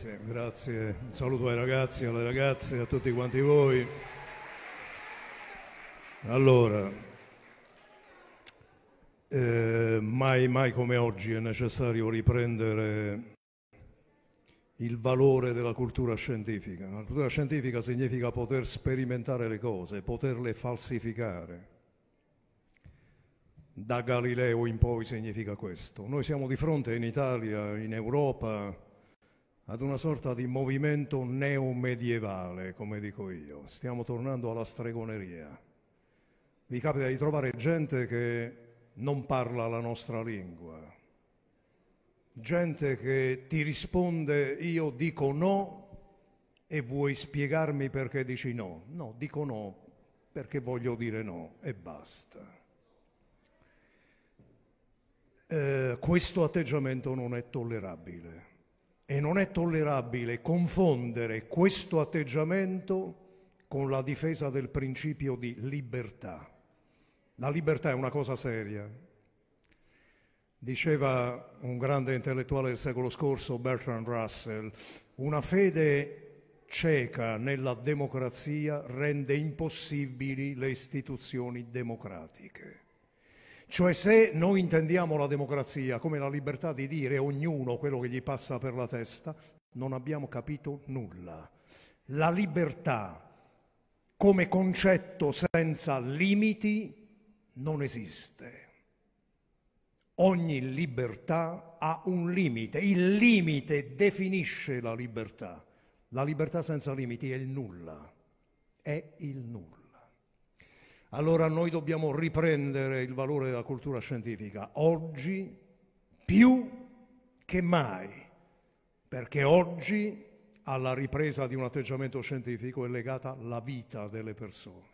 Sì, grazie, un saluto ai ragazzi, alle ragazze, a tutti quanti voi. Allora, eh, mai, mai come oggi è necessario riprendere il valore della cultura scientifica. La cultura scientifica significa poter sperimentare le cose, poterle falsificare. Da Galileo in poi significa questo. Noi siamo di fronte in Italia, in Europa, ad una sorta di movimento neomedievale, come dico io. Stiamo tornando alla stregoneria. Vi capita di trovare gente che non parla la nostra lingua, gente che ti risponde io dico no e vuoi spiegarmi perché dici no. No, dico no perché voglio dire no e basta. Eh, questo atteggiamento non è tollerabile e non è tollerabile confondere questo atteggiamento con la difesa del principio di libertà. La libertà è una cosa seria. Diceva un grande intellettuale del secolo scorso, Bertrand Russell, una fede cieca nella democrazia rende impossibili le istituzioni democratiche. Cioè se noi intendiamo la democrazia come la libertà di dire a ognuno quello che gli passa per la testa, non abbiamo capito nulla. La libertà come concetto senza limiti non esiste. Ogni libertà ha un limite, il limite definisce la libertà. La libertà senza limiti è il nulla, è il nulla allora noi dobbiamo riprendere il valore della cultura scientifica oggi più che mai, perché oggi alla ripresa di un atteggiamento scientifico è legata la vita delle persone,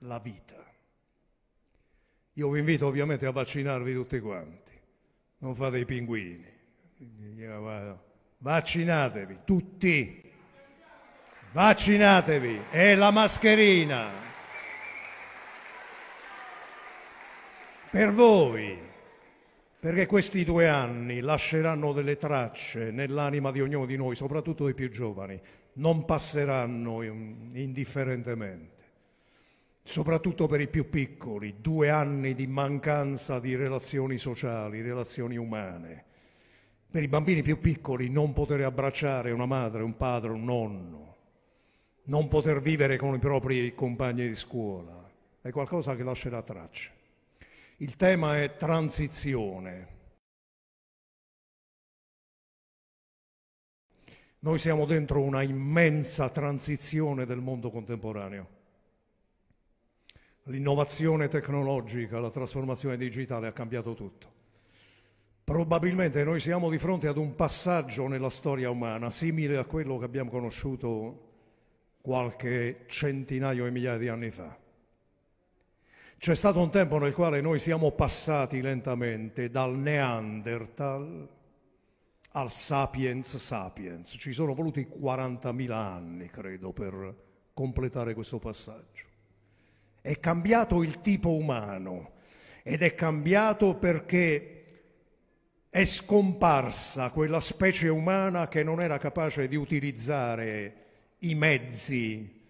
la vita. Io vi invito ovviamente a vaccinarvi tutti quanti, non fate i pinguini, vaccinatevi tutti, vaccinatevi e la mascherina. per voi, perché questi due anni lasceranno delle tracce nell'anima di ognuno di noi, soprattutto dei più giovani, non passeranno indifferentemente. Soprattutto per i più piccoli, due anni di mancanza di relazioni sociali, relazioni umane. Per i bambini più piccoli non poter abbracciare una madre, un padre, un nonno, non poter vivere con i propri compagni di scuola, è qualcosa che lascerà tracce. Il tema è transizione. Noi siamo dentro una immensa transizione del mondo contemporaneo. L'innovazione tecnologica, la trasformazione digitale ha cambiato tutto. Probabilmente noi siamo di fronte ad un passaggio nella storia umana simile a quello che abbiamo conosciuto qualche centinaio e migliaia di anni fa. C'è stato un tempo nel quale noi siamo passati lentamente dal Neanderthal al Sapiens Sapiens. Ci sono voluti 40.000 anni, credo, per completare questo passaggio. È cambiato il tipo umano ed è cambiato perché è scomparsa quella specie umana che non era capace di utilizzare i mezzi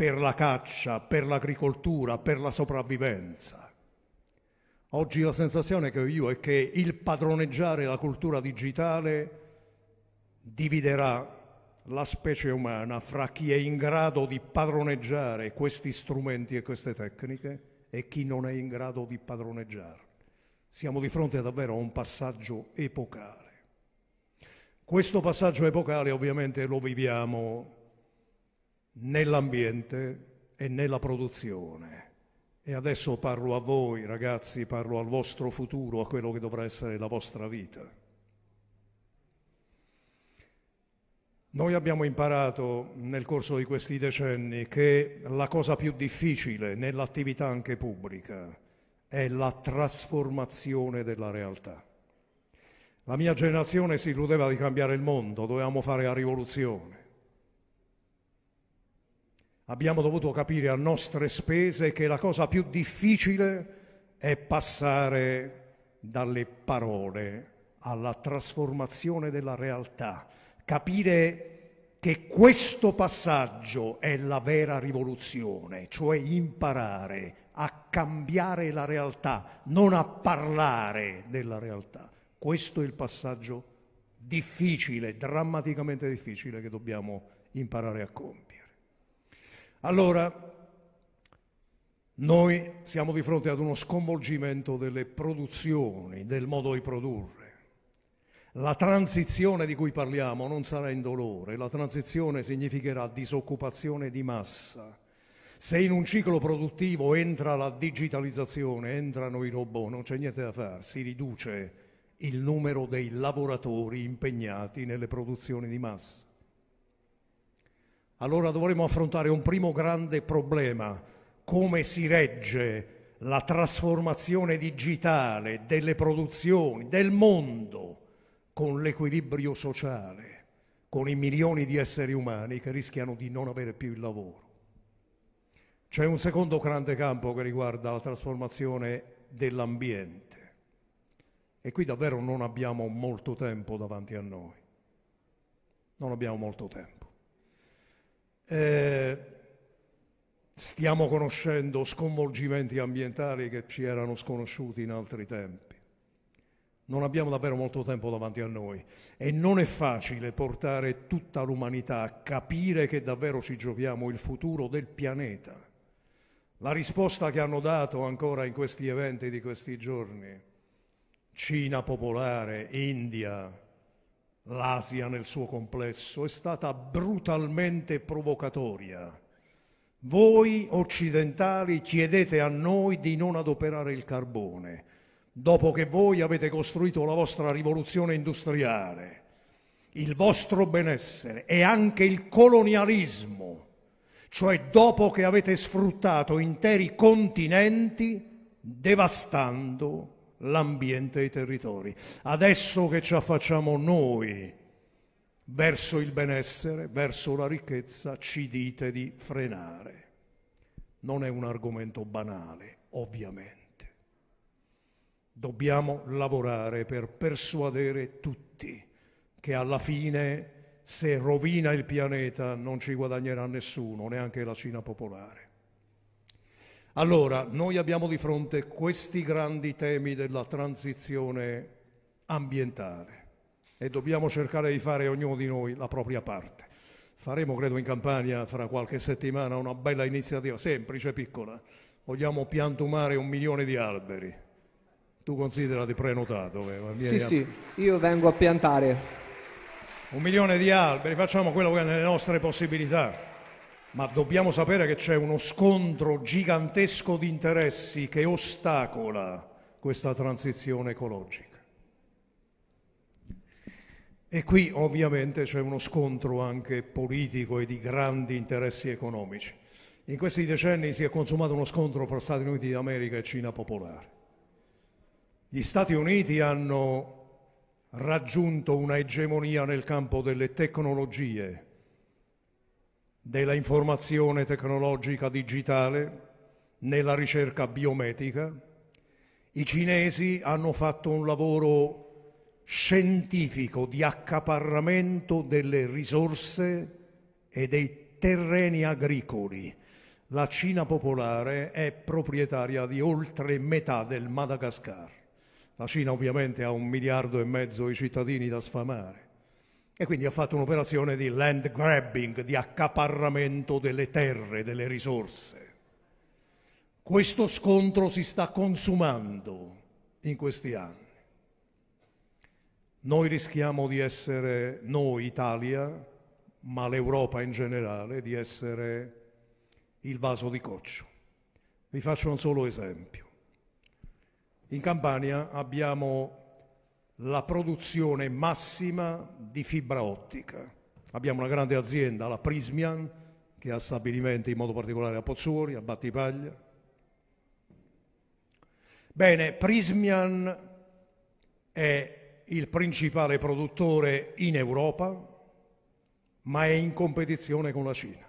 per la caccia, per l'agricoltura, per la sopravvivenza. Oggi la sensazione che ho io è che il padroneggiare la cultura digitale dividerà la specie umana fra chi è in grado di padroneggiare questi strumenti e queste tecniche e chi non è in grado di padroneggiarli. Siamo di fronte davvero a un passaggio epocale. Questo passaggio epocale ovviamente lo viviamo nell'ambiente e nella produzione. E adesso parlo a voi ragazzi, parlo al vostro futuro, a quello che dovrà essere la vostra vita. Noi abbiamo imparato nel corso di questi decenni che la cosa più difficile nell'attività anche pubblica è la trasformazione della realtà. La mia generazione si illudeva di cambiare il mondo, dovevamo fare la rivoluzione abbiamo dovuto capire a nostre spese che la cosa più difficile è passare dalle parole alla trasformazione della realtà, capire che questo passaggio è la vera rivoluzione, cioè imparare a cambiare la realtà, non a parlare della realtà. Questo è il passaggio difficile, drammaticamente difficile che dobbiamo imparare a compiere. Allora, noi siamo di fronte ad uno sconvolgimento delle produzioni, del modo di produrre. La transizione di cui parliamo non sarà indolore, la transizione significherà disoccupazione di massa. Se in un ciclo produttivo entra la digitalizzazione, entrano i robot, non c'è niente da fare, si riduce il numero dei lavoratori impegnati nelle produzioni di massa allora dovremo affrontare un primo grande problema, come si regge la trasformazione digitale delle produzioni, del mondo, con l'equilibrio sociale, con i milioni di esseri umani che rischiano di non avere più il lavoro. C'è un secondo grande campo che riguarda la trasformazione dell'ambiente e qui davvero non abbiamo molto tempo davanti a noi, non abbiamo molto tempo. Eh, stiamo conoscendo sconvolgimenti ambientali che ci erano sconosciuti in altri tempi. Non abbiamo davvero molto tempo davanti a noi e non è facile portare tutta l'umanità a capire che davvero ci giochiamo il futuro del pianeta. La risposta che hanno dato ancora in questi eventi di questi giorni, Cina popolare, India, l'Asia nel suo complesso è stata brutalmente provocatoria. Voi occidentali chiedete a noi di non adoperare il carbone, dopo che voi avete costruito la vostra rivoluzione industriale, il vostro benessere e anche il colonialismo, cioè dopo che avete sfruttato interi continenti devastando l'ambiente e i territori. Adesso che ci affacciamo noi verso il benessere, verso la ricchezza, ci dite di frenare. Non è un argomento banale, ovviamente. Dobbiamo lavorare per persuadere tutti che alla fine se rovina il pianeta non ci guadagnerà nessuno, neanche la Cina popolare. Allora, noi abbiamo di fronte questi grandi temi della transizione ambientale e dobbiamo cercare di fare ognuno di noi la propria parte. Faremo, credo, in Campania fra qualche settimana una bella iniziativa, semplice, piccola. Vogliamo piantumare un milione di alberi. Tu considera di prenotato. Eh, sì, a... sì, io vengo a piantare. Un milione di alberi, facciamo quello che è nelle nostre possibilità. Ma dobbiamo sapere che c'è uno scontro gigantesco di interessi che ostacola questa transizione ecologica. E qui ovviamente c'è uno scontro anche politico e di grandi interessi economici. In questi decenni si è consumato uno scontro fra Stati Uniti d'America e Cina popolare. Gli Stati Uniti hanno raggiunto una egemonia nel campo delle tecnologie della informazione tecnologica digitale, nella ricerca biometrica. I cinesi hanno fatto un lavoro scientifico di accaparramento delle risorse e dei terreni agricoli. La Cina popolare è proprietaria di oltre metà del Madagascar. La Cina ovviamente ha un miliardo e mezzo di cittadini da sfamare e quindi ha fatto un'operazione di land grabbing, di accaparramento delle terre, delle risorse. Questo scontro si sta consumando in questi anni. Noi rischiamo di essere, noi Italia, ma l'Europa in generale, di essere il vaso di coccio. Vi faccio un solo esempio. In Campania abbiamo la produzione massima di fibra ottica. Abbiamo una grande azienda, la Prismian, che ha stabilimenti in modo particolare a Pozzuoli, a Battipaglia. Bene, Prismian è il principale produttore in Europa, ma è in competizione con la Cina.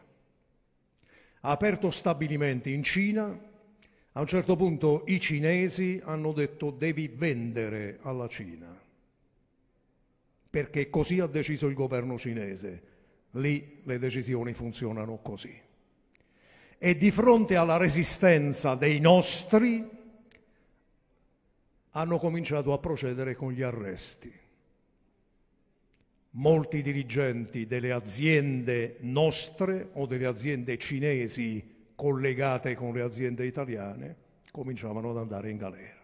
Ha aperto stabilimenti in Cina, a un certo punto i cinesi hanno detto devi vendere alla Cina perché così ha deciso il governo cinese. Lì le decisioni funzionano così. E di fronte alla resistenza dei nostri hanno cominciato a procedere con gli arresti. Molti dirigenti delle aziende nostre o delle aziende cinesi collegate con le aziende italiane cominciavano ad andare in galera.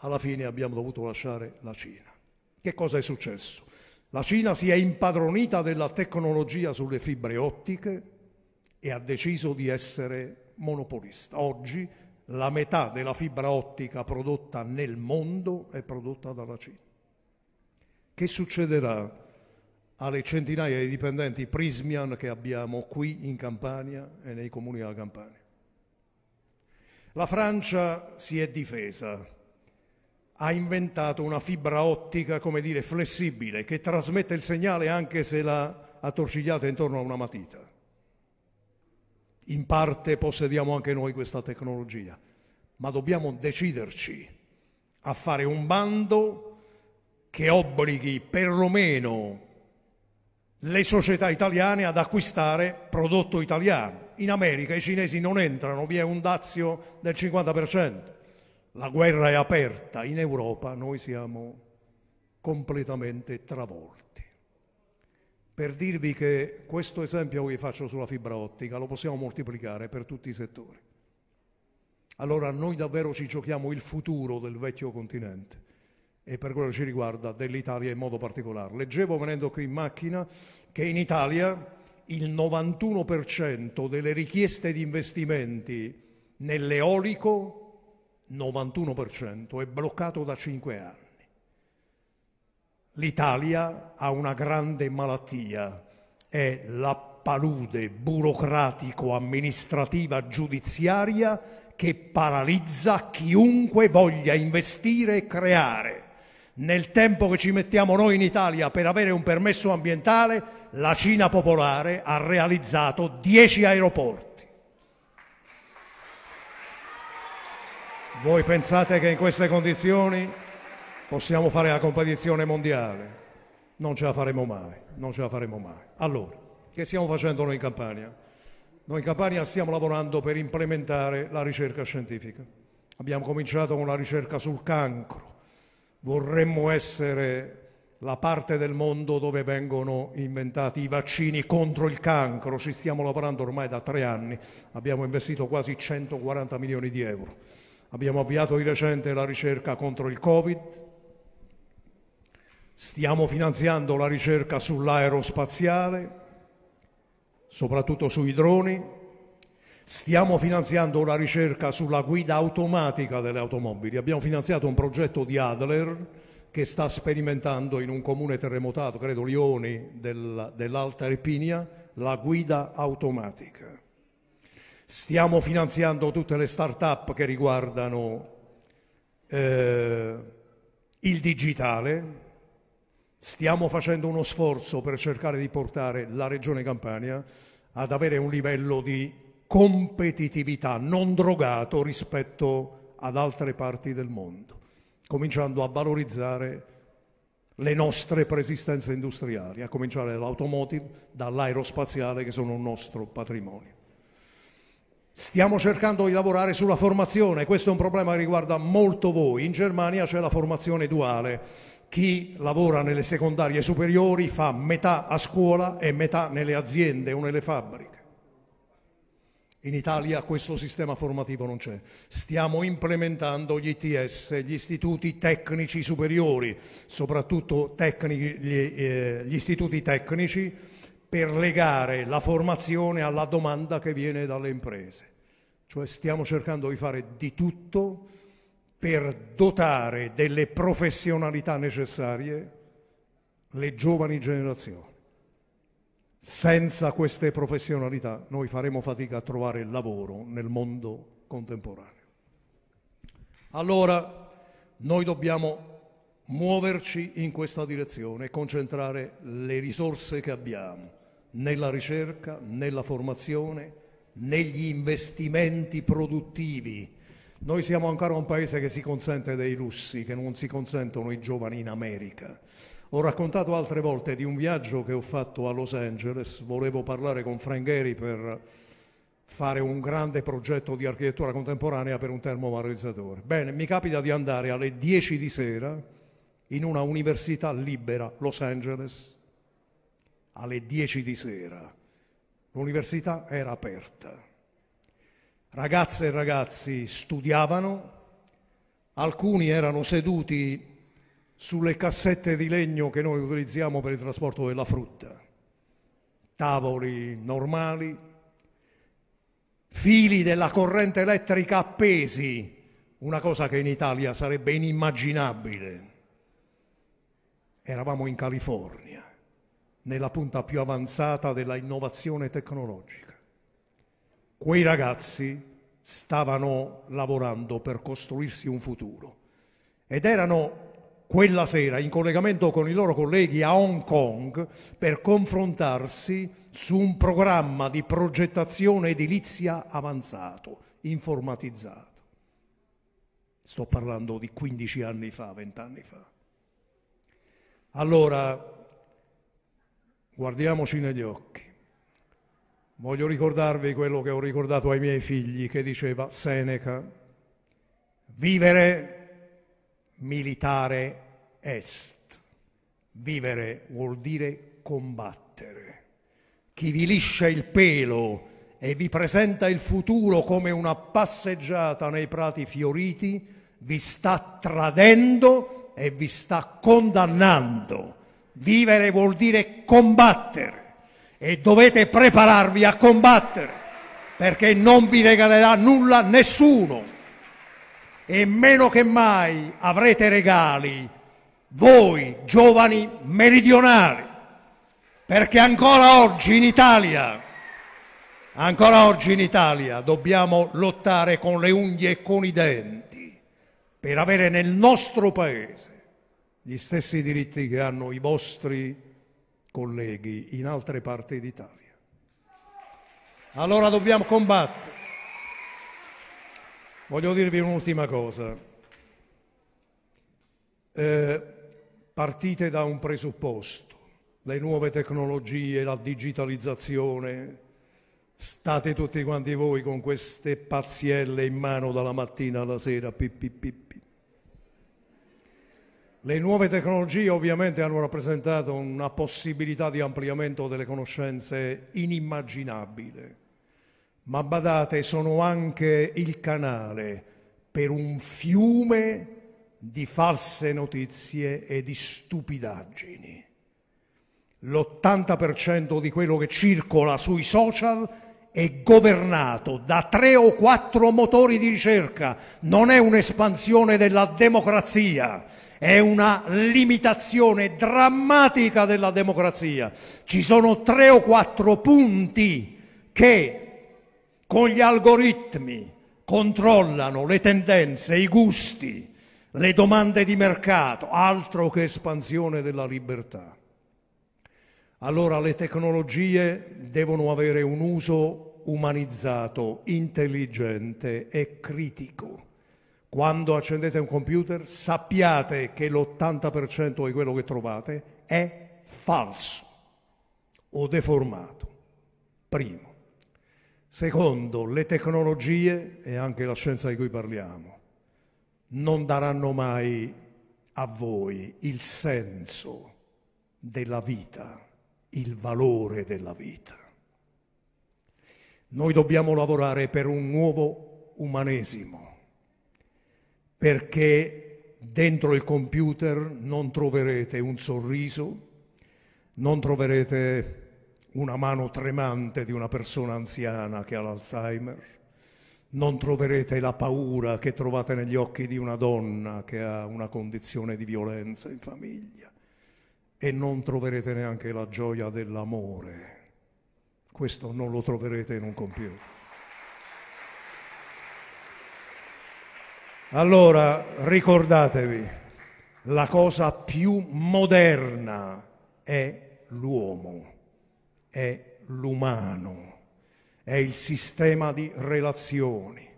Alla fine abbiamo dovuto lasciare la Cina. Che cosa è successo? La Cina si è impadronita della tecnologia sulle fibre ottiche e ha deciso di essere monopolista. Oggi la metà della fibra ottica prodotta nel mondo è prodotta dalla Cina. Che succederà alle centinaia di dipendenti Prismian che abbiamo qui in Campania e nei comuni della Campania? La Francia si è difesa ha inventato una fibra ottica, come dire, flessibile, che trasmette il segnale anche se la attorcigliate intorno a una matita. In parte possediamo anche noi questa tecnologia, ma dobbiamo deciderci a fare un bando che obblighi perlomeno le società italiane ad acquistare prodotto italiano. In America i cinesi non entrano, vi è un dazio del 50% la guerra è aperta in Europa, noi siamo completamente travolti. Per dirvi che questo esempio che vi faccio sulla fibra ottica lo possiamo moltiplicare per tutti i settori. Allora noi davvero ci giochiamo il futuro del vecchio continente e per quello che ci riguarda dell'Italia in modo particolare. Leggevo venendo qui in macchina che in Italia il 91% delle richieste di investimenti nell'eolico 91%, è bloccato da 5 anni. L'Italia ha una grande malattia, è la palude burocratico-amministrativa giudiziaria che paralizza chiunque voglia investire e creare. Nel tempo che ci mettiamo noi in Italia per avere un permesso ambientale, la Cina popolare ha realizzato 10 aeroporti. Voi pensate che in queste condizioni possiamo fare la competizione mondiale? Non ce la faremo mai, non ce la faremo mai. Allora, che stiamo facendo noi in Campania? Noi in Campania stiamo lavorando per implementare la ricerca scientifica. Abbiamo cominciato con la ricerca sul cancro. Vorremmo essere la parte del mondo dove vengono inventati i vaccini contro il cancro. Ci stiamo lavorando ormai da tre anni, abbiamo investito quasi 140 milioni di euro. Abbiamo avviato di recente la ricerca contro il Covid, stiamo finanziando la ricerca sull'aerospaziale, soprattutto sui droni, stiamo finanziando la ricerca sulla guida automatica delle automobili. Abbiamo finanziato un progetto di Adler che sta sperimentando in un comune terremotato, credo Lioni, dell'Alta Erpinia, la guida automatica. Stiamo finanziando tutte le start-up che riguardano eh, il digitale, stiamo facendo uno sforzo per cercare di portare la Regione Campania ad avere un livello di competitività non drogato rispetto ad altre parti del mondo, cominciando a valorizzare le nostre preesistenze industriali, a cominciare dall'automotive, dall'aerospaziale che sono un nostro patrimonio. Stiamo cercando di lavorare sulla formazione, questo è un problema che riguarda molto voi. In Germania c'è la formazione duale. Chi lavora nelle secondarie superiori fa metà a scuola e metà nelle aziende o nelle fabbriche. In Italia questo sistema formativo non c'è. Stiamo implementando gli ITS, gli istituti tecnici superiori, soprattutto tecnici, gli, eh, gli istituti tecnici per legare la formazione alla domanda che viene dalle imprese. Cioè stiamo cercando di fare di tutto per dotare delle professionalità necessarie le giovani generazioni. Senza queste professionalità noi faremo fatica a trovare lavoro nel mondo contemporaneo. Allora noi dobbiamo muoverci in questa direzione e concentrare le risorse che abbiamo nella ricerca, nella formazione, negli investimenti produttivi. Noi siamo ancora un paese che si consente dei lussi, che non si consentono i giovani in America. Ho raccontato altre volte di un viaggio che ho fatto a Los Angeles, volevo parlare con Frank Frangheri per fare un grande progetto di architettura contemporanea per un termovalorizzatore. Bene, mi capita di andare alle 10 di sera in una università libera, Los Angeles, alle 10 di sera. L'università era aperta. Ragazze e ragazzi studiavano, alcuni erano seduti sulle cassette di legno che noi utilizziamo per il trasporto della frutta, tavoli normali, fili della corrente elettrica appesi, una cosa che in Italia sarebbe inimmaginabile. Eravamo in California nella punta più avanzata della innovazione tecnologica. Quei ragazzi stavano lavorando per costruirsi un futuro ed erano quella sera in collegamento con i loro colleghi a Hong Kong per confrontarsi su un programma di progettazione edilizia avanzato, informatizzato. Sto parlando di 15 anni fa, 20 anni fa. Allora, Guardiamoci negli occhi. Voglio ricordarvi quello che ho ricordato ai miei figli, che diceva Seneca, vivere militare est. Vivere vuol dire combattere. Chi vi liscia il pelo e vi presenta il futuro come una passeggiata nei prati fioriti, vi sta tradendo e vi sta condannando Vivere vuol dire combattere e dovete prepararvi a combattere perché non vi regalerà nulla nessuno e meno che mai avrete regali voi giovani meridionali perché ancora oggi in Italia ancora oggi in Italia dobbiamo lottare con le unghie e con i denti per avere nel nostro paese gli stessi diritti che hanno i vostri colleghi in altre parti d'Italia. Allora dobbiamo combattere. Voglio dirvi un'ultima cosa. Eh, partite da un presupposto, le nuove tecnologie, la digitalizzazione, state tutti quanti voi con queste pazzielle in mano dalla mattina alla sera, pip, pip, pip le nuove tecnologie ovviamente hanno rappresentato una possibilità di ampliamento delle conoscenze inimmaginabile, ma badate sono anche il canale per un fiume di false notizie e di stupidaggini. L'80% di quello che circola sui social è governato da tre o quattro motori di ricerca, non è un'espansione della democrazia è una limitazione drammatica della democrazia. Ci sono tre o quattro punti che con gli algoritmi controllano le tendenze, i gusti, le domande di mercato, altro che espansione della libertà. Allora le tecnologie devono avere un uso umanizzato, intelligente e critico. Quando accendete un computer sappiate che l'80% di quello che trovate è falso o deformato. Primo. Secondo, le tecnologie e anche la scienza di cui parliamo non daranno mai a voi il senso della vita, il valore della vita. Noi dobbiamo lavorare per un nuovo umanesimo, perché dentro il computer non troverete un sorriso, non troverete una mano tremante di una persona anziana che ha l'Alzheimer, non troverete la paura che trovate negli occhi di una donna che ha una condizione di violenza in famiglia e non troverete neanche la gioia dell'amore. Questo non lo troverete in un computer. Allora, ricordatevi, la cosa più moderna è l'uomo, è l'umano, è il sistema di relazioni,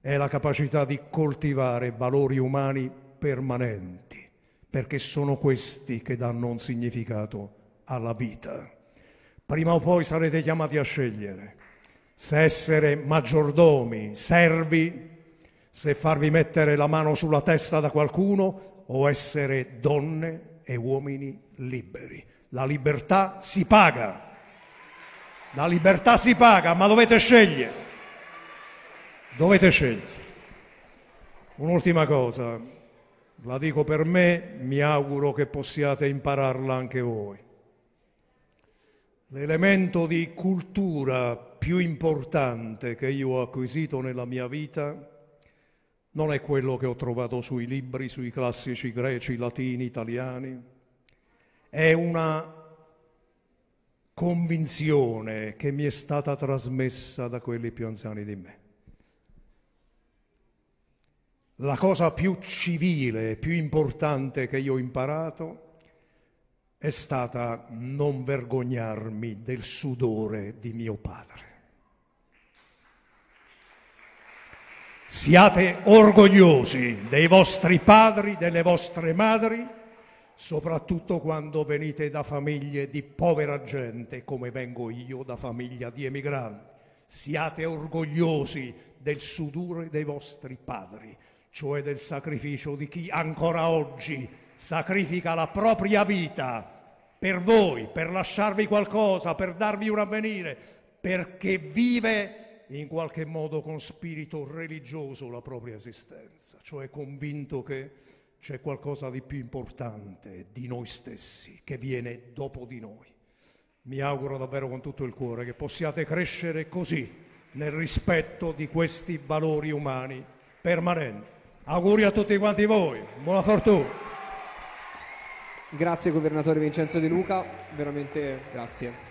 è la capacità di coltivare valori umani permanenti, perché sono questi che danno un significato alla vita. Prima o poi sarete chiamati a scegliere se essere maggiordomi, servi se farvi mettere la mano sulla testa da qualcuno o essere donne e uomini liberi. La libertà si paga. La libertà si paga, ma dovete scegliere. Dovete scegliere. Un'ultima cosa, la dico per me, mi auguro che possiate impararla anche voi. L'elemento di cultura più importante che io ho acquisito nella mia vita non è quello che ho trovato sui libri, sui classici greci, latini, italiani, è una convinzione che mi è stata trasmessa da quelli più anziani di me. La cosa più civile, più importante che io ho imparato è stata non vergognarmi del sudore di mio padre. Siate orgogliosi dei vostri padri, delle vostre madri, soprattutto quando venite da famiglie di povera gente, come vengo io da famiglia di emigranti. Siate orgogliosi del sudore dei vostri padri, cioè del sacrificio di chi ancora oggi sacrifica la propria vita per voi, per lasciarvi qualcosa, per darvi un avvenire, perché vive in qualche modo con spirito religioso la propria esistenza, cioè convinto che c'è qualcosa di più importante di noi stessi che viene dopo di noi. Mi auguro davvero con tutto il cuore che possiate crescere così nel rispetto di questi valori umani permanenti. Auguri a tutti quanti voi, buona fortuna. Grazie governatore Vincenzo De Luca, veramente grazie.